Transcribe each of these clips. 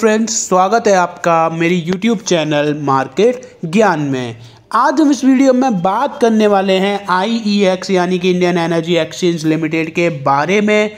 friends स्वागत है आपका मेरी यूट्यूब चैनल मार्केट ज्ञान में आज हम इस वीडियो में बात करने वाले हैं आई ई एक्स यानी कि इंडियन एनर्जी एक्सचेंज लिमिटेड के बारे में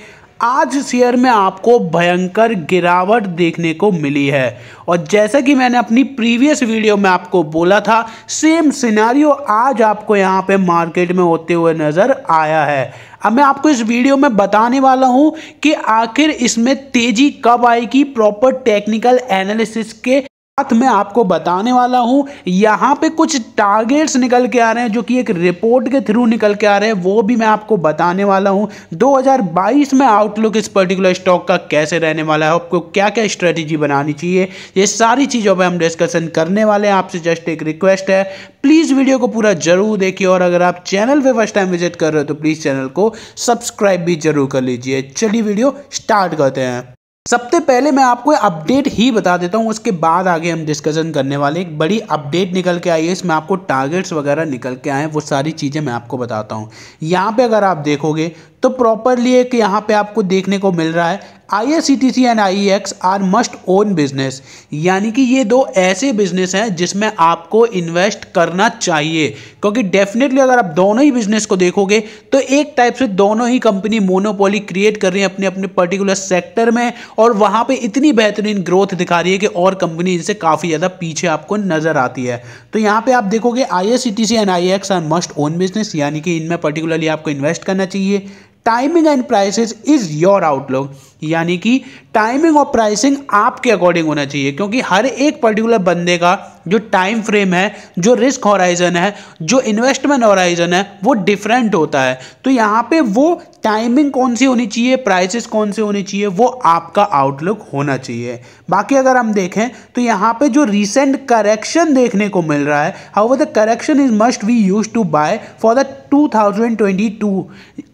आज शेयर में आपको भयंकर गिरावट देखने को मिली है और जैसा कि मैंने अपनी प्रीवियस वीडियो में आपको बोला था सेम सिनारियो आज आपको यहाँ पे मार्केट में होते हुए नज़र आया है अब मैं आपको इस वीडियो में बताने वाला हूँ कि आखिर इसमें तेज़ी कब आएगी प्रॉपर टेक्निकल एनालिसिस के साथ में आपको बताने वाला हूं यहां पे कुछ टारगेट्स निकल के आ रहे हैं जो कि एक रिपोर्ट के थ्रू निकल के आ रहे हैं वो भी मैं आपको बताने वाला हूं 2022 में आउटलुक इस पर्टिकुलर स्टॉक का कैसे रहने वाला है आपको क्या क्या स्ट्रेटेजी बनानी चाहिए ये सारी चीज़ों पर हम डिस्कशन करने वाले हैं आपसे जस्ट एक रिक्वेस्ट है प्लीज़ वीडियो को पूरा जरूर देखिए और अगर आप चैनल पर फर्स्ट टाइम विजिट कर रहे हो तो प्लीज़ चैनल को सब्सक्राइब भी जरूर कर लीजिए चलिए वीडियो स्टार्ट करते हैं सबसे पहले मैं आपको अपडेट ही बता देता हूँ उसके बाद आगे हम डिस्कशन करने वाले एक बड़ी अपडेट निकल के आई है इसमें आपको टारगेट्स वगैरह निकल के आए हैं वो सारी चीज़ें मैं आपको बताता हूँ यहाँ पे अगर आप देखोगे तो प्रॉपरली एक यहाँ पे आपको देखने को मिल रहा है I S C T C and I X R must own business यानी कि ये दो ऐसे बिजनेस हैं जिसमें आपको इन्वेस्ट करना चाहिए क्योंकि डेफिनेटली अगर आप दोनों ही बिजनेस को देखोगे तो एक टाइप से दोनों ही कंपनी मोनोपोली क्रिएट कर रही है अपने अपने पर्टिकुलर सेक्टर में और वहाँ पे इतनी बेहतरीन ग्रोथ दिखा रही है कि और कंपनी इनसे काफ़ी ज़्यादा पीछे आपको नज़र आती है तो यहाँ पर आप देखोगे I S C T C and I X R must own business यानी कि इनमें पर्टिकुलरली आपको इन्वेस्ट करना चाहिए timing and prices is your outlook यानी कि टाइमिंग और प्राइसिंग आपके अकॉर्डिंग होना चाहिए क्योंकि हर एक पर्टिकुलर बंदे का जो टाइम फ्रेम है जो रिस्क हॉराइजन है जो इन्वेस्टमेंट हॉराइजन है वो डिफरेंट होता है तो यहाँ पे वो टाइमिंग कौन सी होनी चाहिए प्राइसेस कौन से होने चाहिए वो आपका आउटलुक होना चाहिए बाकी अगर हम देखें तो यहाँ पे जो रिसेंट करेक्शन देखने को मिल रहा है how the correction is must we use to buy for the 2022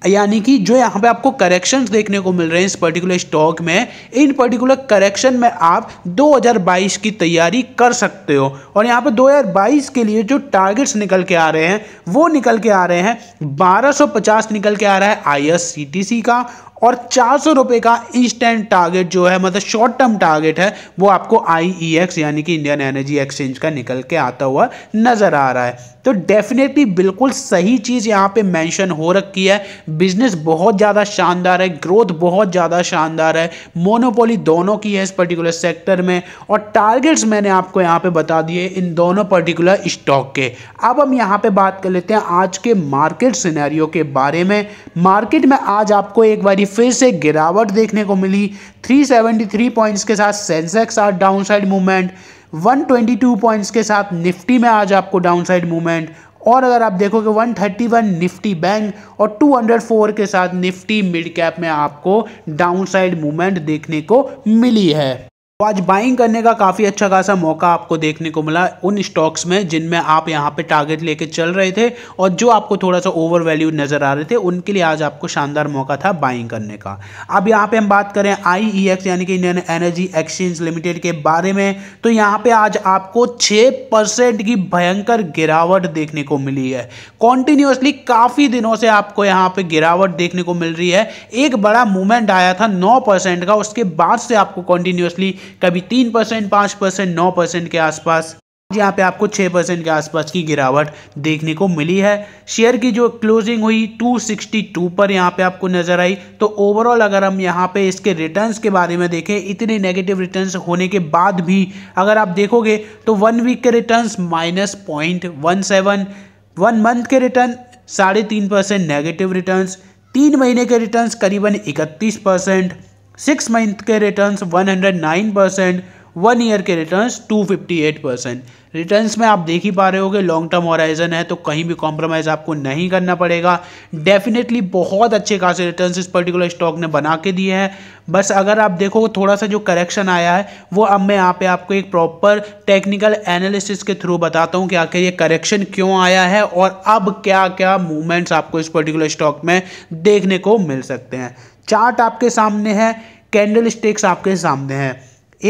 यानी कि जो यहाँ पे आपको करेक्शंस देखने को मिल रहे हैं इस पर्टिकुलर पर्टिकुलर स्टॉक में इन पर्टिकुलर करेक्शन में आप 2022 की तैयारी कर सकते हो और यहाँ पर 2022 के लिए जो टारगेट्स निकल के आ रहे हैं वो निकल के आ रहे हैं 1250 निकल के आ रहा है आई का और चार सौ रुपये का इंस्टेंट टारगेट जो है मतलब शॉर्ट टर्म टारगेट है वो आपको आई e यानी कि इंडियन एनर्जी एक्सचेंज का निकल के आता हुआ नजर आ रहा है तो डेफिनेटली बिल्कुल सही चीज़ यहाँ पे मेंशन हो रखी है बिजनेस बहुत ज़्यादा शानदार है ग्रोथ बहुत ज़्यादा शानदार है मोनोपोली दोनों की है इस पर्टिकुलर सेक्टर में और टारगेट्स मैंने आपको यहाँ पे बता दिए इन दोनों पर्टिकुलर स्टॉक के अब हम यहाँ पे बात कर लेते हैं आज के मार्केट सिनेरियो के बारे में मार्केट में आज आपको एक बार की फिर से गिरावट देखने को मिली 373 पॉइंट्स के साथ सेंसेक्स आज डाउनसाइड मूवमेंट 122 पॉइंट्स के साथ निफ्टी में आज आपको डाउनसाइड मूवमेंट और अगर आप देखोगे 131 निफ्टी बैंक और 204 के साथ निफ्टी मिड कैप में आपको डाउनसाइड मूवमेंट देखने को मिली है तो आज बाइंग करने का काफ़ी अच्छा खासा मौका आपको देखने को मिला उन स्टॉक्स में जिनमें आप यहाँ पे टारगेट लेके चल रहे थे और जो आपको थोड़ा सा ओवर वैल्यू नज़र आ रहे थे उनके लिए आज आपको शानदार मौका था बाइंग करने का अब यहाँ पे हम बात करें आई e यानी कि इंडियन एनर्जी एक्सचेंज लिमिटेड के बारे में तो यहाँ पे आज आपको छः की भयंकर गिरावट देखने को मिली है कॉन्टिन्यूसली काफ़ी दिनों से आपको यहाँ पर गिरावट देखने को मिल रही है एक बड़ा मूवमेंट आया था नौ का उसके बाद से आपको कॉन्टिन्यूसली कभी तीन परसेंट पाँच परसेंट नौ परसेंट के आसपास यहाँ पे आपको 6 परसेंट के आसपास की गिरावट देखने को मिली है शेयर की जो क्लोजिंग हुई 262 पर यहाँ पे आपको नजर आई तो ओवरऑल अगर हम यहाँ पे इसके रिटर्न्स के बारे में देखें इतने नेगेटिव रिटर्न्स होने के बाद भी अगर आप देखोगे तो वन वीक के returns minus point one seven one month के रिटर्न साढ़े तीन परसेंट नेगेटिव रिटर्न तीन महीने के रिटर्न करीबन इकतीस सिक्स मंथ के रिटर्न्स 109 परसेंट वन ईयर के रिटर्न्स 258 परसेंट रिटर्न्स में आप देख ही पा रहे होगे लॉन्ग टर्म होराइजन है तो कहीं भी कॉम्प्रोमाइज़ आपको नहीं करना पड़ेगा डेफिनेटली बहुत अच्छे खासे रिटर्न्स इस पर्टिकुलर स्टॉक ने बना के दिए हैं बस अगर आप देखो थोड़ा सा जो करेक्शन आया है वो अब मैं यहाँ पे आपको एक प्रॉपर टेक्निकल एनालिसिस के थ्रू बताता हूँ कि आखिर ये करेक्शन क्यों आया है और अब क्या क्या मूवमेंट्स आपको इस पर्टिकुलर स्टॉक में देखने को मिल सकते हैं चार्ट आपके सामने है कैंडल स्टिक्स आपके सामने है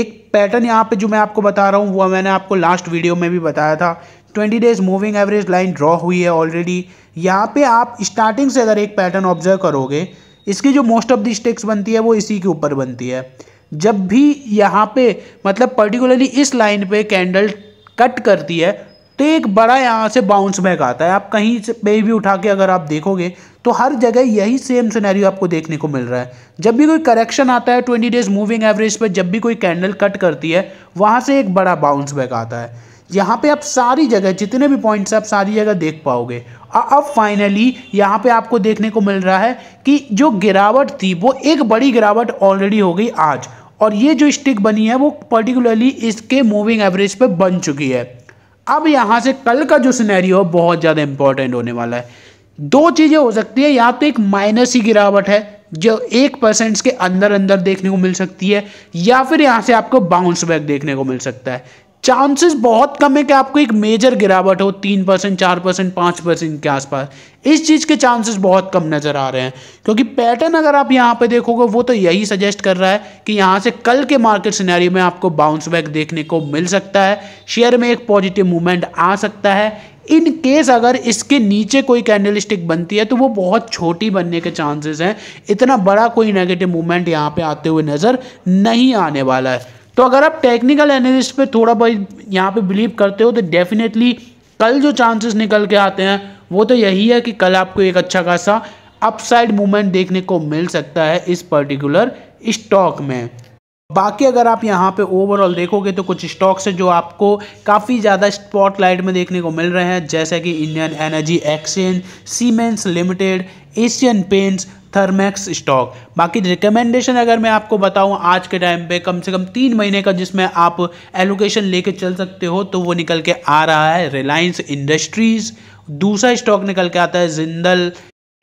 एक पैटर्न यहाँ पे जो मैं आपको बता रहा हूँ वह मैंने आपको लास्ट वीडियो में भी बताया था twenty days moving average line draw हुई है ऑलरेडी यहाँ पे आप स्टार्टिंग से अगर एक पैटर्न ऑब्जर्व करोगे इसकी जो मोस्ट ऑफ द स्टिक्स बनती है वो इसी के ऊपर बनती है जब भी यहाँ पे मतलब पर्टिकुलरली इस लाइन पे कैंडल कट करती है तो एक बड़ा यहाँ से बाउंस बैक आता है आप कहीं से पे भी उठा के अगर आप देखोगे तो हर जगह यही सेम सिनेरियो आपको देखने को मिल रहा है जब भी कोई करेक्शन आता है ट्वेंटी डेज मूविंग एवरेज पर जब भी कोई कैंडल कट करती है वहाँ से एक बड़ा बाउंस बैक आता है यहाँ पे आप सारी जगह जितने भी पॉइंट्स आप सारी जगह देख पाओगे और अब फाइनली यहाँ पे आपको देखने को मिल रहा है कि जो गिरावट थी वो एक बड़ी गिरावट ऑलरेडी हो गई आज और ये जो स्टिक बनी है वो पर्टिकुलरली इसके मूविंग एवरेज पे बन चुकी है अब यहाँ से कल का जो सिनेरियो बहुत ज़्यादा इंपॉर्टेंट होने वाला है दो चीज़ें हो सकती है या तो एक माइनस ही गिरावट है जो एक परसेंट के अंदर अंदर देखने को मिल सकती है या फिर यहाँ से आपको बाउंस बैक देखने को मिल सकता है चांसेस बहुत कम है कि आपको एक मेजर गिरावट हो तीन परसेंट चार परसेंट पाँच परसेंट के आसपास इस चीज़ के चांसेस बहुत कम नज़र आ रहे हैं क्योंकि पैटर्न अगर आप यहाँ पे देखोगे वो तो यही सजेस्ट कर रहा है कि यहाँ से कल के मार्केट सिनेरियो में आपको बाउंस बैक देखने को मिल सकता है शेयर में एक पॉजिटिव मूवमेंट आ सकता है इन केस अगर इसके नीचे कोई कैंडलिस्टिक बनती है तो वो बहुत छोटी बनने के चांसेस हैं इतना बड़ा कोई नेगेटिव मूवमेंट यहाँ पे आते हुए नज़र नहीं आने वाला है तो अगर आप टेक्निकल एनालिस्ट पे थोड़ा बहुत यहाँ पे बिलीव करते हो तो डेफिनेटली कल जो चांसेस निकल के आते हैं वो तो यही है कि कल आपको एक अच्छा खासा अपसाइड मूवमेंट देखने को मिल सकता है इस पर्टिकुलर स्टॉक में बाकी अगर आप यहाँ पे ओवरऑल देखोगे तो कुछ स्टॉक्स हैं जो आपको काफ़ी ज़्यादा स्पॉटलाइट में देखने को मिल रहे हैं जैसे कि Indian energy exchange Siemens limited Asian paints Thermax stock बाकी रिकमेंडेशन अगर मैं आपको बताऊं आज के टाइम पे कम से कम तीन महीने का जिसमें आप एलोकेशन लेके चल सकते हो तो वो निकल के आ रहा है रिलायंस इंडस्ट्रीज दूसरा स्टॉक निकल के आता है जिंदल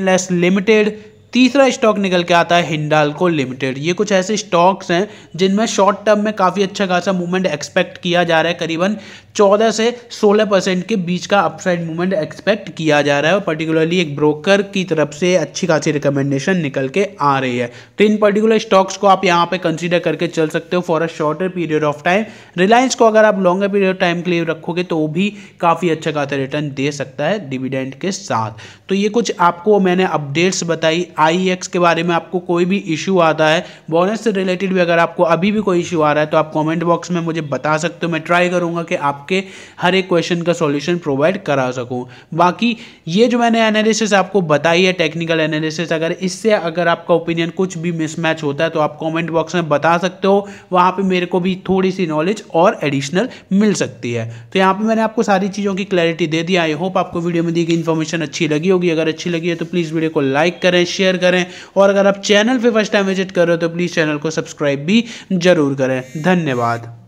लेस लिमिटेड तीसरा स्टॉक निकल के आता है हिंडालको लिमिटेड ये कुछ ऐसे स्टॉक्स हैं जिनमें शॉर्ट टर्म में काफ़ी अच्छा खासा मूवमेंट एक्सपेक्ट किया जा रहा है करीबन 14 से 16 परसेंट के बीच का अपसाइड मूवमेंट एक्सपेक्ट किया जा रहा है और पर्टिकुलरली एक ब्रोकर की तरफ से अच्छी खासी रिकमेंडेशन निकल के आ रही है तो इन पर्टिकुलर स्टॉक्स को आप यहाँ पर कंसिडर करके चल सकते हो for a shorter period of time Reliance को अगर आप लॉन्गर पीरियड ऑफ टाइम के लिए रखोगे तो वो भी काफ़ी अच्छा खासा रिटर्न दे सकता है डिविडेंड के साथ तो ये कुछ आपको मैंने अपडेट्स बताई आई e के बारे में आपको कोई भी इशू आता है बोनस से रिलेटेड भी अगर आपको अभी भी कोई इशू आ रहा है तो आप कॉमेंट बॉक्स में मुझे बता सकते हो मैं ट्राई करूंगा कि आपके हर एक क्वेश्चन का सोल्यूशन प्रोवाइड करा सकूँ बाकी ये जो मैंने एनालिसिस आपको बताई है टेक्निकल एनालिसिस अगर इससे अगर आपका ओपिनियन कुछ भी मिसमैच होता है तो आप कॉमेंट बॉक्स में बता सकते हो वहाँ पर मेरे को भी थोड़ी सी नॉलेज और एडिशनल मिल सकती है तो यहाँ पर मैंने आपको सारी चीज़ों की क्लैरिटी दे दी आई होप आपको वीडियो में दी गई इन्फॉर्मेशन अच्छी लगी होगी अगर अच्छी लगी है तो प्लीज़ वीडियो को लाइक करें शेयर शेयर करें और अगर आप चैनल पर फर्स्ट टाइम विजिट कर रहे हो तो प्लीज़ चैनल को सब्सक्राइब भी ज़रूर करें धन्यवाद